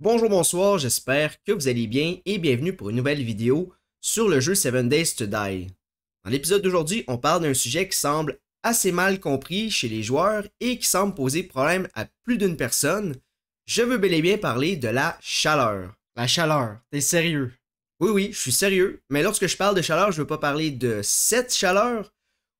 Bonjour, bonsoir, j'espère que vous allez bien et bienvenue pour une nouvelle vidéo sur le jeu Seven Days to Die. Dans l'épisode d'aujourd'hui, on parle d'un sujet qui semble assez mal compris chez les joueurs et qui semble poser problème à plus d'une personne. Je veux bel et bien parler de la chaleur. La chaleur, t'es sérieux? Oui, oui, je suis sérieux, mais lorsque je parle de chaleur, je ne veux pas parler de cette chaleur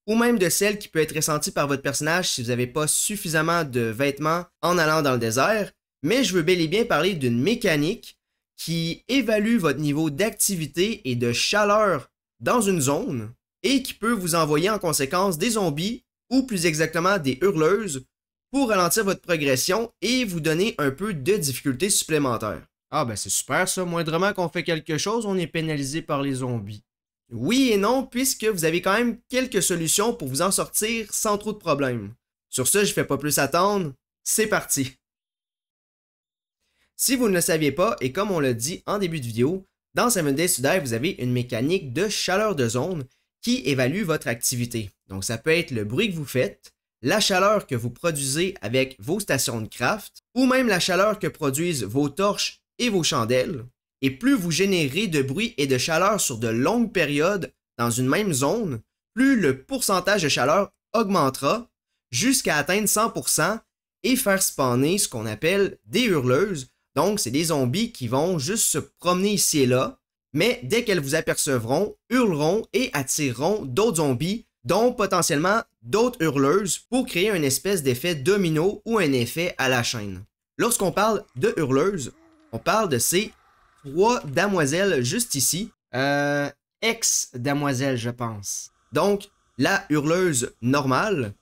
ou même de celle qui peut être ressentie par votre personnage si vous n'avez pas suffisamment de vêtements en allant dans le désert mais je veux bel et bien parler d'une mécanique qui évalue votre niveau d'activité et de chaleur dans une zone et qui peut vous envoyer en conséquence des zombies ou plus exactement des hurleuses pour ralentir votre progression et vous donner un peu de difficulté supplémentaire. Ah ben c'est super ça, moindrement qu'on fait quelque chose, on est pénalisé par les zombies. Oui et non, puisque vous avez quand même quelques solutions pour vous en sortir sans trop de problèmes. Sur ce, je ne fais pas plus attendre, c'est parti. Si vous ne le saviez pas, et comme on l'a dit en début de vidéo, dans 7 Days to vous avez une mécanique de chaleur de zone qui évalue votre activité. Donc ça peut être le bruit que vous faites, la chaleur que vous produisez avec vos stations de craft, ou même la chaleur que produisent vos torches et vos chandelles. Et plus vous générez de bruit et de chaleur sur de longues périodes dans une même zone, plus le pourcentage de chaleur augmentera jusqu'à atteindre 100% et faire spanner ce qu'on appelle des hurleuses, donc, c'est des zombies qui vont juste se promener ici et là, mais dès qu'elles vous apercevront, hurleront et attireront d'autres zombies, dont potentiellement d'autres hurleuses, pour créer une espèce d'effet domino ou un effet à la chaîne. Lorsqu'on parle de hurleuses, on parle de ces trois damoiselles juste ici, euh, ex-damoiselles je pense. Donc, la hurleuse normale,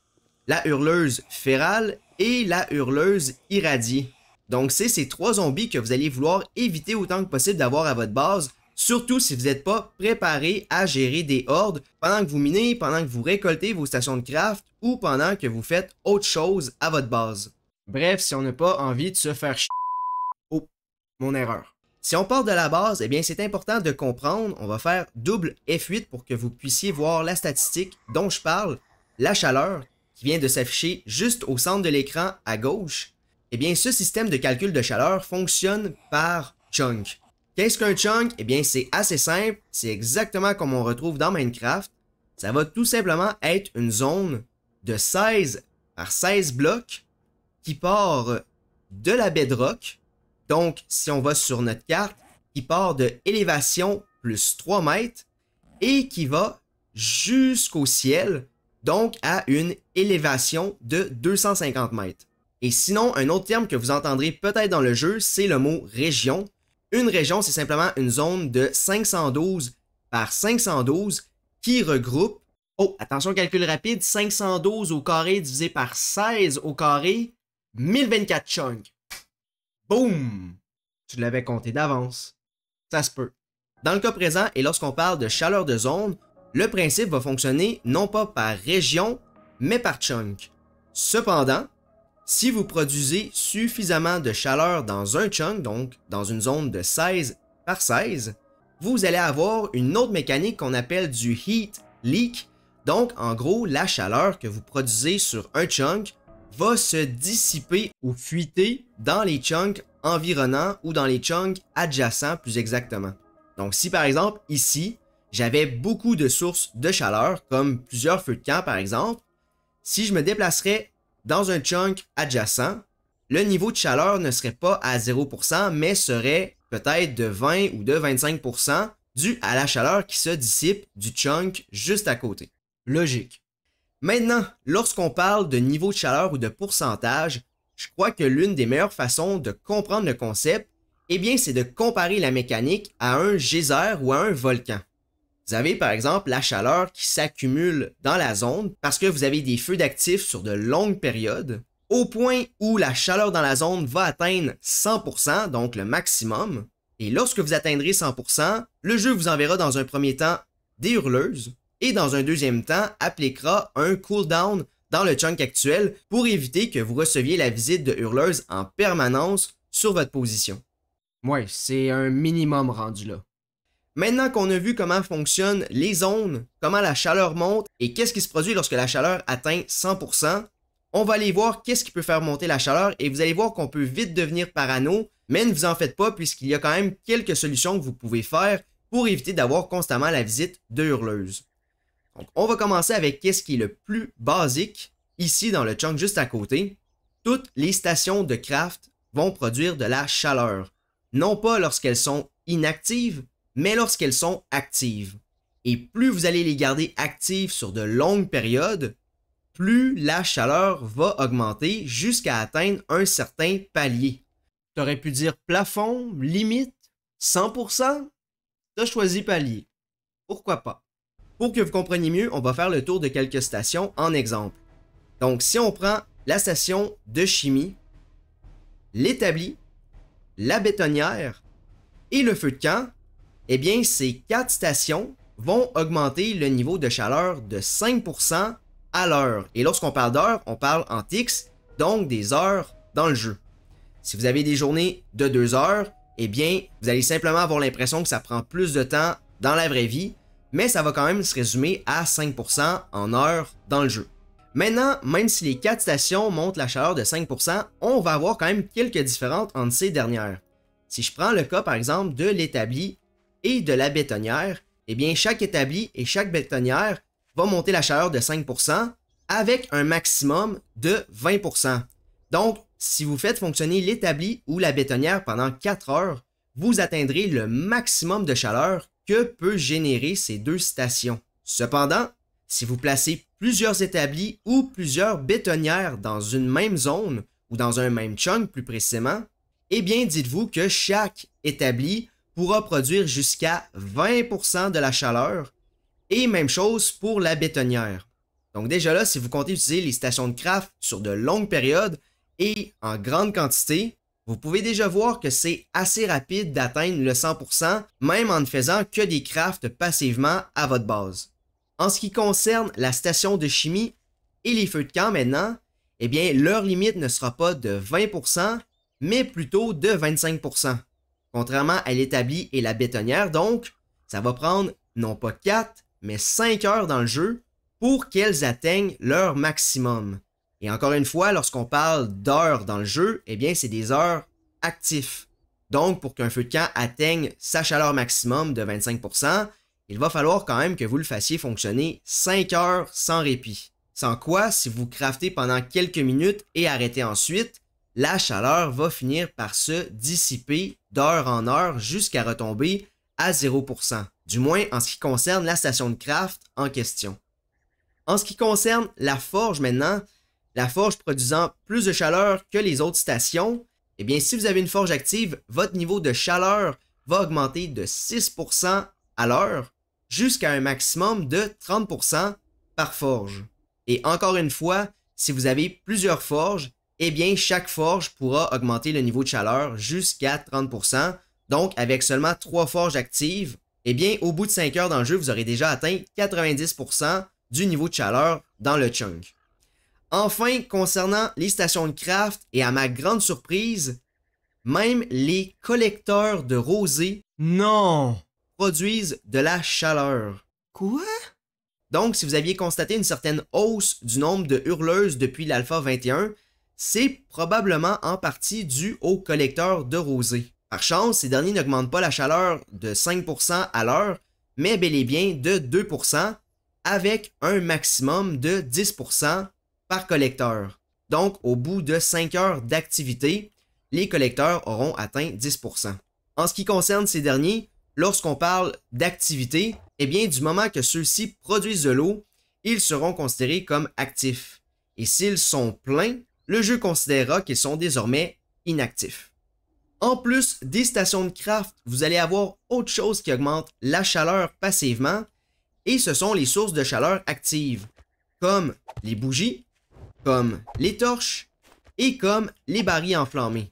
la hurleuse férale et la hurleuse irradiée. Donc, c'est ces trois zombies que vous allez vouloir éviter autant que possible d'avoir à votre base, surtout si vous n'êtes pas préparé à gérer des hordes pendant que vous minez, pendant que vous récoltez vos stations de craft ou pendant que vous faites autre chose à votre base. Bref, si on n'a pas envie de se faire ch... Oh, mon erreur. Si on part de la base, eh bien c'est important de comprendre, on va faire double F8 pour que vous puissiez voir la statistique dont je parle, la chaleur qui vient de s'afficher juste au centre de l'écran à gauche, eh bien, ce système de calcul de chaleur fonctionne par chunk. Qu'est-ce qu'un chunk Eh bien, c'est assez simple, c'est exactement comme on retrouve dans Minecraft. Ça va tout simplement être une zone de 16 par 16 blocs qui part de la bedrock. Donc, si on va sur notre carte, qui part de élévation plus 3 mètres et qui va jusqu'au ciel, donc à une élévation de 250 mètres. Et sinon, un autre terme que vous entendrez peut-être dans le jeu, c'est le mot région. Une région, c'est simplement une zone de 512 par 512 qui regroupe, oh, attention, calcul rapide, 512 au carré divisé par 16 au carré, 1024 chunks. Boum! Tu l'avais compté d'avance. Ça se peut. Dans le cas présent, et lorsqu'on parle de chaleur de zone, le principe va fonctionner non pas par région, mais par chunk. Cependant, si vous produisez suffisamment de chaleur dans un chunk, donc dans une zone de 16 par 16, vous allez avoir une autre mécanique qu'on appelle du heat leak. Donc en gros, la chaleur que vous produisez sur un chunk va se dissiper ou fuiter dans les chunks environnants ou dans les chunks adjacents plus exactement. Donc si par exemple ici, j'avais beaucoup de sources de chaleur comme plusieurs feux de camp par exemple, si je me déplacerais dans un chunk adjacent, le niveau de chaleur ne serait pas à 0%, mais serait peut-être de 20 ou de 25% dû à la chaleur qui se dissipe du chunk juste à côté. Logique. Maintenant, lorsqu'on parle de niveau de chaleur ou de pourcentage, je crois que l'une des meilleures façons de comprendre le concept, eh bien, c'est de comparer la mécanique à un geyser ou à un volcan. Vous avez par exemple la chaleur qui s'accumule dans la zone parce que vous avez des feux d'actifs sur de longues périodes, au point où la chaleur dans la zone va atteindre 100%, donc le maximum. Et lorsque vous atteindrez 100%, le jeu vous enverra dans un premier temps des hurleuses et dans un deuxième temps appliquera un cooldown dans le chunk actuel pour éviter que vous receviez la visite de hurleuses en permanence sur votre position. Ouais, c'est un minimum rendu là. Maintenant qu'on a vu comment fonctionnent les zones, comment la chaleur monte et qu'est-ce qui se produit lorsque la chaleur atteint 100%, on va aller voir qu'est-ce qui peut faire monter la chaleur et vous allez voir qu'on peut vite devenir parano, mais ne vous en faites pas puisqu'il y a quand même quelques solutions que vous pouvez faire pour éviter d'avoir constamment la visite de hurleuse. Donc, on va commencer avec qu'est-ce qui est le plus basique ici dans le chunk juste à côté. Toutes les stations de craft vont produire de la chaleur. Non pas lorsqu'elles sont inactives, mais lorsqu'elles sont actives. Et plus vous allez les garder actives sur de longues périodes, plus la chaleur va augmenter jusqu'à atteindre un certain palier. Tu aurais pu dire plafond, limite, 100%, tu as choisi palier. Pourquoi pas? Pour que vous compreniez mieux, on va faire le tour de quelques stations en exemple. Donc si on prend la station de chimie, l'établi, la bétonnière et le feu de camp, eh bien, ces quatre stations vont augmenter le niveau de chaleur de 5% à l'heure. Et lorsqu'on parle d'heure, on parle en ticks, donc des heures dans le jeu. Si vous avez des journées de 2 heures, eh bien, vous allez simplement avoir l'impression que ça prend plus de temps dans la vraie vie, mais ça va quand même se résumer à 5% en heures dans le jeu. Maintenant, même si les 4 stations montent la chaleur de 5%, on va avoir quand même quelques différences entre ces dernières. Si je prends le cas par exemple de l'établi de la bétonnière, eh bien, chaque établi et chaque bétonnière va monter la chaleur de 5 avec un maximum de 20 Donc, si vous faites fonctionner l'établi ou la bétonnière pendant 4 heures, vous atteindrez le maximum de chaleur que peut générer ces deux stations. Cependant, si vous placez plusieurs établis ou plusieurs bétonnières dans une même zone ou dans un même chunk plus précisément, eh bien dites-vous que chaque établi pourra produire jusqu'à 20% de la chaleur. Et même chose pour la bétonnière. Donc déjà là, si vous comptez utiliser les stations de craft sur de longues périodes et en grande quantité, vous pouvez déjà voir que c'est assez rapide d'atteindre le 100%, même en ne faisant que des crafts passivement à votre base. En ce qui concerne la station de chimie et les feux de camp maintenant, eh bien leur limite ne sera pas de 20%, mais plutôt de 25% contrairement à l'établi et la bétonnière. Donc, ça va prendre non pas 4, mais 5 heures dans le jeu pour qu'elles atteignent leur maximum. Et encore une fois, lorsqu'on parle d'heures dans le jeu, eh bien, c'est des heures actives. Donc, pour qu'un feu de camp atteigne sa chaleur maximum de 25%, il va falloir quand même que vous le fassiez fonctionner 5 heures sans répit. Sans quoi, si vous craftez pendant quelques minutes et arrêtez ensuite, la chaleur va finir par se dissiper d'heure en heure jusqu'à retomber à 0%, du moins en ce qui concerne la station de craft en question. En ce qui concerne la forge maintenant, la forge produisant plus de chaleur que les autres stations, eh bien si vous avez une forge active, votre niveau de chaleur va augmenter de 6% à l'heure jusqu'à un maximum de 30% par forge. Et encore une fois, si vous avez plusieurs forges, eh bien, chaque forge pourra augmenter le niveau de chaleur jusqu'à 30%. Donc, avec seulement 3 forges actives, eh bien, au bout de 5 heures dans le jeu, vous aurez déjà atteint 90% du niveau de chaleur dans le chunk. Enfin, concernant les stations de craft, et à ma grande surprise, même les collecteurs de rosée non produisent de la chaleur. Quoi? Donc, si vous aviez constaté une certaine hausse du nombre de hurleuses depuis l'alpha 21, c'est probablement en partie dû au collecteur de rosée. Par chance, ces derniers n'augmentent pas la chaleur de 5% à l'heure, mais bel et bien de 2% avec un maximum de 10% par collecteur. Donc, au bout de 5 heures d'activité, les collecteurs auront atteint 10%. En ce qui concerne ces derniers, lorsqu'on parle d'activité, eh bien, du moment que ceux-ci produisent de l'eau, ils seront considérés comme actifs. Et s'ils sont pleins, le jeu considérera qu'ils sont désormais inactifs. En plus des stations de craft, vous allez avoir autre chose qui augmente la chaleur passivement, et ce sont les sources de chaleur actives, comme les bougies, comme les torches et comme les barils enflammés.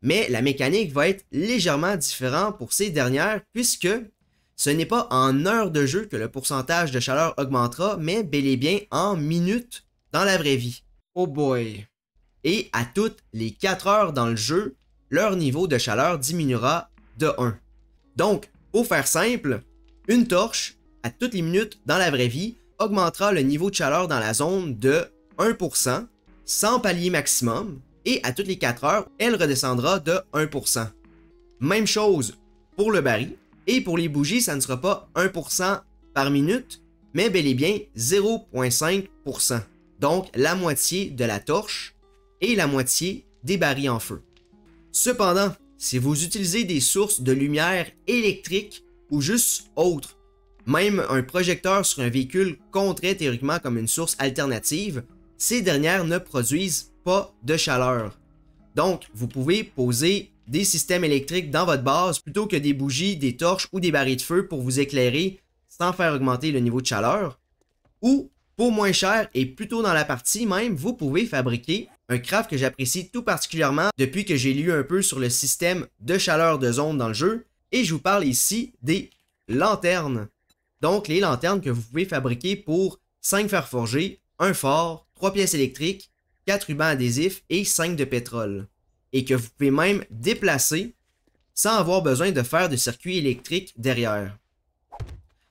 Mais la mécanique va être légèrement différente pour ces dernières puisque ce n'est pas en heures de jeu que le pourcentage de chaleur augmentera, mais bel et bien en minutes dans la vraie vie. Oh boy! et à toutes les 4 heures dans le jeu, leur niveau de chaleur diminuera de 1. Donc, pour faire simple, une torche, à toutes les minutes dans la vraie vie, augmentera le niveau de chaleur dans la zone de 1%, sans palier maximum, et à toutes les 4 heures, elle redescendra de 1%. Même chose pour le baril, et pour les bougies, ça ne sera pas 1% par minute, mais bel et bien 0,5%. Donc la moitié de la torche et la moitié des barils en feu. Cependant, si vous utilisez des sources de lumière électrique ou juste autres, même un projecteur sur un véhicule compterait théoriquement comme une source alternative, ces dernières ne produisent pas de chaleur. Donc, vous pouvez poser des systèmes électriques dans votre base plutôt que des bougies, des torches ou des barils de feu pour vous éclairer sans faire augmenter le niveau de chaleur. Ou, pour moins cher et plutôt dans la partie même, vous pouvez fabriquer un craft que j'apprécie tout particulièrement depuis que j'ai lu un peu sur le système de chaleur de zone dans le jeu. Et je vous parle ici des lanternes. Donc les lanternes que vous pouvez fabriquer pour 5 fers forgés, 1 fort, 3 pièces électriques, 4 rubans adhésifs et 5 de pétrole. Et que vous pouvez même déplacer sans avoir besoin de faire de circuit électrique derrière.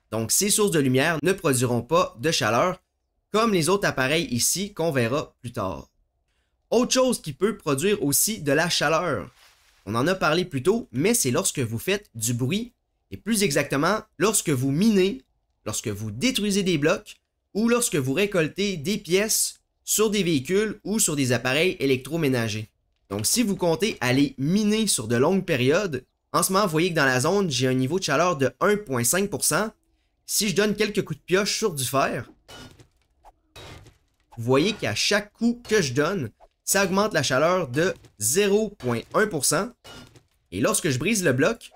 Donc ces sources de lumière ne produiront pas de chaleur comme les autres appareils ici qu'on verra plus tard. Autre chose qui peut produire aussi de la chaleur. On en a parlé plus tôt, mais c'est lorsque vous faites du bruit, et plus exactement lorsque vous minez, lorsque vous détruisez des blocs, ou lorsque vous récoltez des pièces sur des véhicules ou sur des appareils électroménagers. Donc si vous comptez aller miner sur de longues périodes, en ce moment, vous voyez que dans la zone, j'ai un niveau de chaleur de 1.5%. Si je donne quelques coups de pioche sur du fer, vous voyez qu'à chaque coup que je donne, ça augmente la chaleur de 0,1%. Et lorsque je brise le bloc,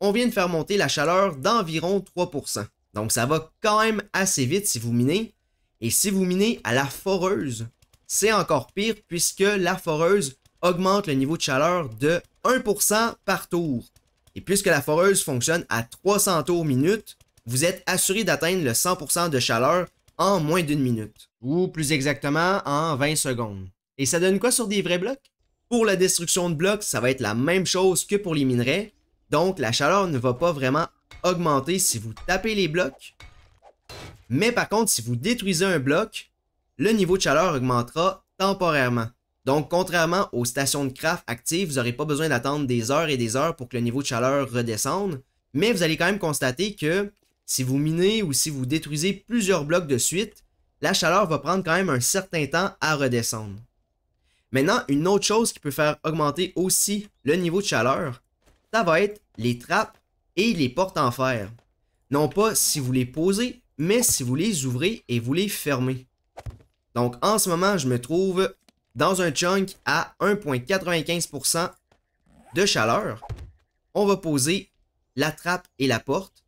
on vient de faire monter la chaleur d'environ 3%. Donc ça va quand même assez vite si vous minez. Et si vous minez à la foreuse, c'est encore pire puisque la foreuse augmente le niveau de chaleur de 1% par tour. Et puisque la foreuse fonctionne à 300 tours minute, vous êtes assuré d'atteindre le 100% de chaleur en moins d'une minute. Ou plus exactement en 20 secondes. Et ça donne quoi sur des vrais blocs? Pour la destruction de blocs, ça va être la même chose que pour les minerais. Donc la chaleur ne va pas vraiment augmenter si vous tapez les blocs. Mais par contre, si vous détruisez un bloc, le niveau de chaleur augmentera temporairement. Donc, contrairement aux stations de craft actives, vous n'aurez pas besoin d'attendre des heures et des heures pour que le niveau de chaleur redescende. Mais vous allez quand même constater que si vous minez ou si vous détruisez plusieurs blocs de suite, la chaleur va prendre quand même un certain temps à redescendre. Maintenant, une autre chose qui peut faire augmenter aussi le niveau de chaleur, ça va être les trappes et les portes en fer. Non pas si vous les posez, mais si vous les ouvrez et vous les fermez. Donc en ce moment, je me trouve dans un chunk à 1.95% de chaleur. On va poser la trappe et la porte.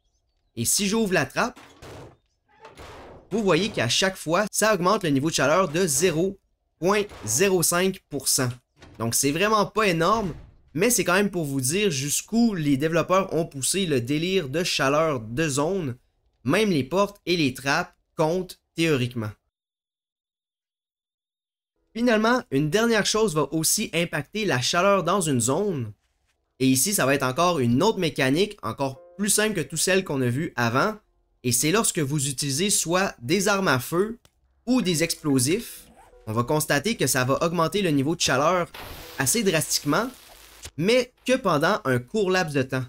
Et si j'ouvre la trappe, vous voyez qu'à chaque fois, ça augmente le niveau de chaleur de 0 0.05%. Donc c'est vraiment pas énorme, mais c'est quand même pour vous dire jusqu'où les développeurs ont poussé le délire de chaleur de zone. Même les portes et les trappes comptent théoriquement. Finalement, une dernière chose va aussi impacter la chaleur dans une zone. Et ici, ça va être encore une autre mécanique, encore plus simple que toutes celles qu'on a vues avant. Et c'est lorsque vous utilisez soit des armes à feu ou des explosifs on va constater que ça va augmenter le niveau de chaleur assez drastiquement, mais que pendant un court laps de temps.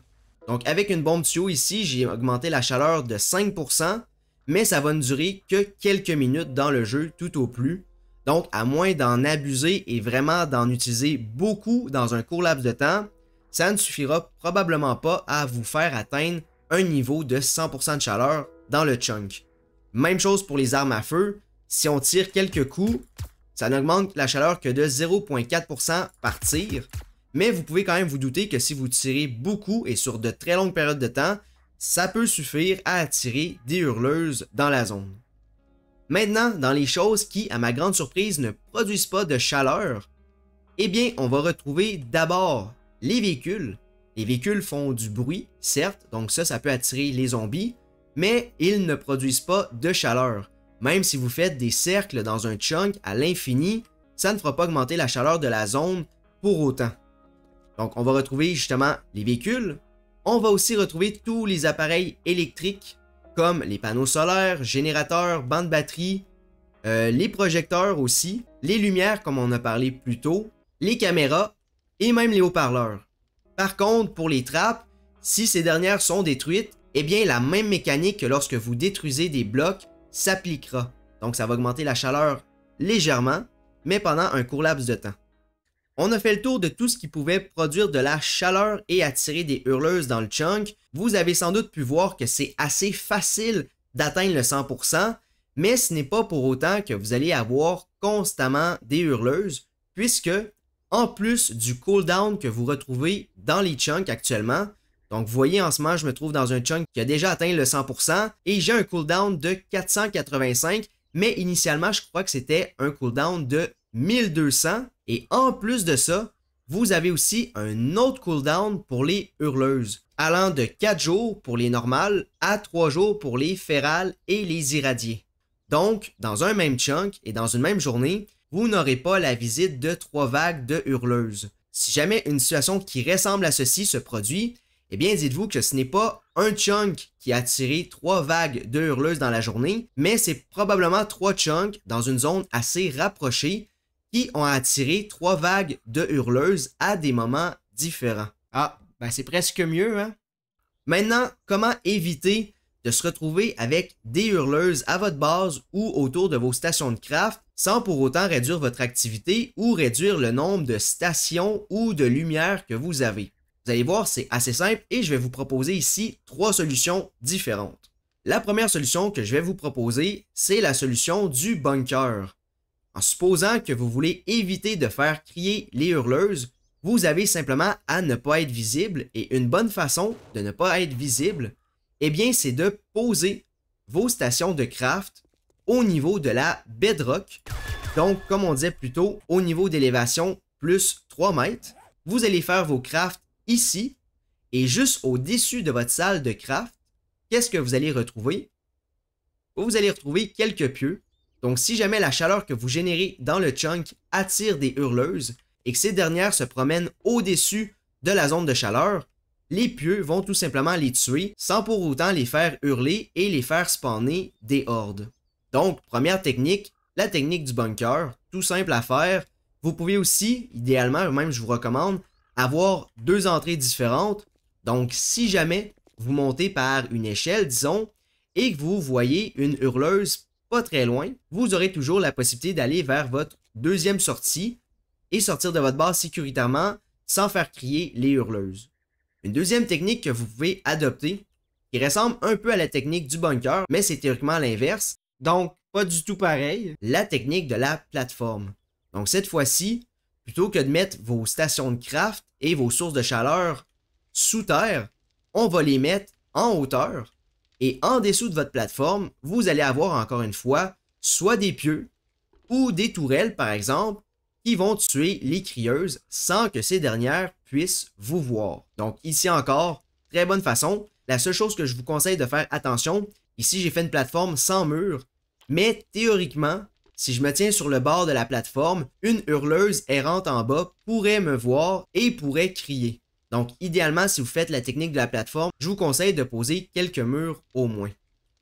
Donc avec une bombe tuyau ici, j'ai augmenté la chaleur de 5%, mais ça va ne durer que quelques minutes dans le jeu tout au plus. Donc à moins d'en abuser et vraiment d'en utiliser beaucoup dans un court laps de temps, ça ne suffira probablement pas à vous faire atteindre un niveau de 100% de chaleur dans le chunk. Même chose pour les armes à feu, si on tire quelques coups, ça n'augmente la chaleur que de 0,4% par tir. Mais vous pouvez quand même vous douter que si vous tirez beaucoup et sur de très longues périodes de temps, ça peut suffire à attirer des hurleuses dans la zone. Maintenant, dans les choses qui, à ma grande surprise, ne produisent pas de chaleur, eh bien, on va retrouver d'abord les véhicules. Les véhicules font du bruit, certes, donc ça, ça peut attirer les zombies, mais ils ne produisent pas de chaleur. Même si vous faites des cercles dans un chunk à l'infini, ça ne fera pas augmenter la chaleur de la zone pour autant. Donc on va retrouver justement les véhicules, on va aussi retrouver tous les appareils électriques comme les panneaux solaires, générateurs, bandes batterie euh, les projecteurs aussi, les lumières comme on a parlé plus tôt, les caméras et même les haut-parleurs. Par contre, pour les trappes, si ces dernières sont détruites, eh bien la même mécanique que lorsque vous détruisez des blocs s'appliquera. Donc ça va augmenter la chaleur légèrement, mais pendant un court laps de temps. On a fait le tour de tout ce qui pouvait produire de la chaleur et attirer des hurleuses dans le chunk. Vous avez sans doute pu voir que c'est assez facile d'atteindre le 100%, mais ce n'est pas pour autant que vous allez avoir constamment des hurleuses, puisque en plus du cooldown que vous retrouvez dans les chunks actuellement, donc, vous voyez, en ce moment, je me trouve dans un chunk qui a déjà atteint le 100% et j'ai un cooldown de 485, mais initialement, je crois que c'était un cooldown de 1200. Et en plus de ça, vous avez aussi un autre cooldown pour les hurleuses, allant de 4 jours pour les normales à 3 jours pour les férales et les irradiés. Donc, dans un même chunk et dans une même journée, vous n'aurez pas la visite de 3 vagues de hurleuses. Si jamais une situation qui ressemble à ceci se produit, eh bien, dites-vous que ce n'est pas un chunk qui a tiré trois vagues de hurleuses dans la journée, mais c'est probablement trois chunks dans une zone assez rapprochée qui ont attiré trois vagues de hurleuses à des moments différents. Ah, ben c'est presque mieux, hein? Maintenant, comment éviter de se retrouver avec des hurleuses à votre base ou autour de vos stations de craft sans pour autant réduire votre activité ou réduire le nombre de stations ou de lumières que vous avez. Vous allez voir, c'est assez simple et je vais vous proposer ici trois solutions différentes. La première solution que je vais vous proposer, c'est la solution du bunker. En supposant que vous voulez éviter de faire crier les hurleuses, vous avez simplement à ne pas être visible et une bonne façon de ne pas être visible, eh bien c'est de poser vos stations de craft au niveau de la bedrock. Donc comme on disait plus tôt, au niveau d'élévation plus 3 mètres, vous allez faire vos craft Ici, et juste au-dessus de votre salle de craft, qu'est-ce que vous allez retrouver? Vous allez retrouver quelques pieux. Donc, si jamais la chaleur que vous générez dans le chunk attire des hurleuses et que ces dernières se promènent au-dessus de la zone de chaleur, les pieux vont tout simplement les tuer sans pour autant les faire hurler et les faire spawner des hordes. Donc, première technique, la technique du bunker, tout simple à faire. Vous pouvez aussi, idéalement, même je vous recommande, avoir deux entrées différentes. Donc, si jamais vous montez par une échelle, disons, et que vous voyez une hurleuse pas très loin, vous aurez toujours la possibilité d'aller vers votre deuxième sortie et sortir de votre base sécuritairement sans faire crier les hurleuses. Une deuxième technique que vous pouvez adopter, qui ressemble un peu à la technique du bunker, mais c'est théoriquement l'inverse, donc pas du tout pareil, la technique de la plateforme. Donc cette fois-ci, Plutôt que de mettre vos stations de craft et vos sources de chaleur sous terre, on va les mettre en hauteur. Et en dessous de votre plateforme, vous allez avoir encore une fois soit des pieux ou des tourelles, par exemple, qui vont tuer les crieuses sans que ces dernières puissent vous voir. Donc ici encore, très bonne façon. La seule chose que je vous conseille de faire attention, ici j'ai fait une plateforme sans mur, mais théoriquement, si je me tiens sur le bord de la plateforme, une hurleuse errante en bas pourrait me voir et pourrait crier. Donc idéalement, si vous faites la technique de la plateforme, je vous conseille de poser quelques murs au moins.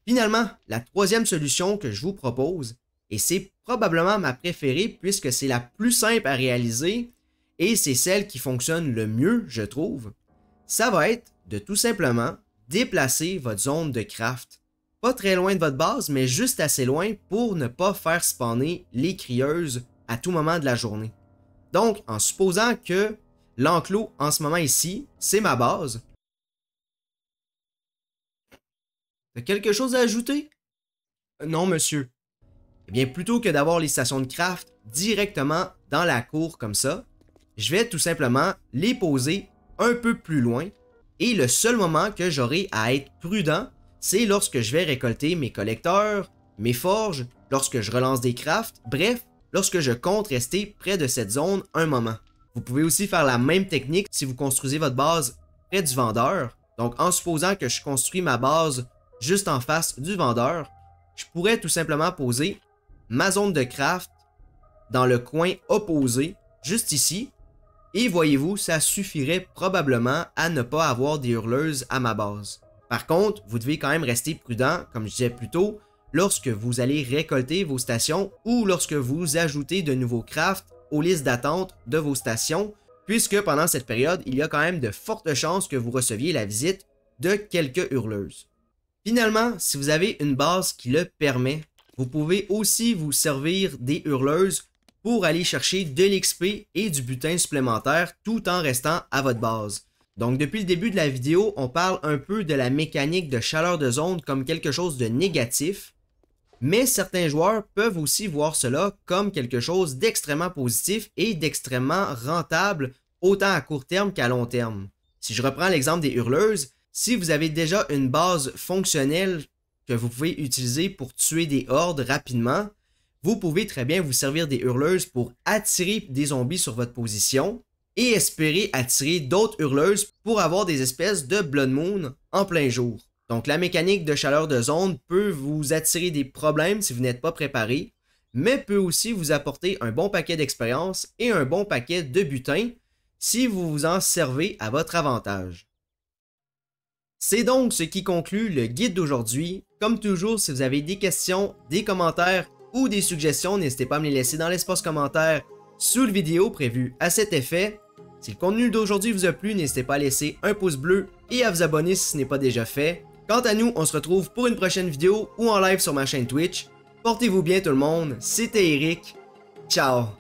Finalement, la troisième solution que je vous propose, et c'est probablement ma préférée puisque c'est la plus simple à réaliser et c'est celle qui fonctionne le mieux, je trouve, ça va être de tout simplement déplacer votre zone de craft pas très loin de votre base, mais juste assez loin pour ne pas faire spawner les crieuses à tout moment de la journée. Donc, en supposant que l'enclos en ce moment ici, c'est ma base. T'as quelque chose à ajouter? Non, monsieur. Eh bien, plutôt que d'avoir les stations de craft directement dans la cour comme ça, je vais tout simplement les poser un peu plus loin. Et le seul moment que j'aurai à être prudent, c'est lorsque je vais récolter mes collecteurs, mes forges, lorsque je relance des crafts, bref, lorsque je compte rester près de cette zone un moment. Vous pouvez aussi faire la même technique si vous construisez votre base près du vendeur. Donc en supposant que je construis ma base juste en face du vendeur, je pourrais tout simplement poser ma zone de craft dans le coin opposé, juste ici. Et voyez-vous, ça suffirait probablement à ne pas avoir des hurleuses à ma base. Par contre, vous devez quand même rester prudent, comme je disais plus tôt, lorsque vous allez récolter vos stations ou lorsque vous ajoutez de nouveaux crafts aux listes d'attente de vos stations, puisque pendant cette période, il y a quand même de fortes chances que vous receviez la visite de quelques hurleuses. Finalement, si vous avez une base qui le permet, vous pouvez aussi vous servir des hurleuses pour aller chercher de l'XP et du butin supplémentaire tout en restant à votre base. Donc depuis le début de la vidéo, on parle un peu de la mécanique de chaleur de zone comme quelque chose de négatif, mais certains joueurs peuvent aussi voir cela comme quelque chose d'extrêmement positif et d'extrêmement rentable autant à court terme qu'à long terme. Si je reprends l'exemple des hurleuses, si vous avez déjà une base fonctionnelle que vous pouvez utiliser pour tuer des hordes rapidement, vous pouvez très bien vous servir des hurleuses pour attirer des zombies sur votre position, et espérer attirer d'autres hurleuses pour avoir des espèces de blood moon en plein jour. Donc la mécanique de chaleur de zone peut vous attirer des problèmes si vous n'êtes pas préparé, mais peut aussi vous apporter un bon paquet d'expérience et un bon paquet de butins si vous vous en servez à votre avantage. C'est donc ce qui conclut le guide d'aujourd'hui. Comme toujours, si vous avez des questions, des commentaires ou des suggestions, n'hésitez pas à me les laisser dans l'espace commentaire sous la vidéo prévue à cet effet. Si le contenu d'aujourd'hui vous a plu, n'hésitez pas à laisser un pouce bleu et à vous abonner si ce n'est pas déjà fait. Quant à nous, on se retrouve pour une prochaine vidéo ou en live sur ma chaîne Twitch. Portez-vous bien tout le monde, c'était Eric. Ciao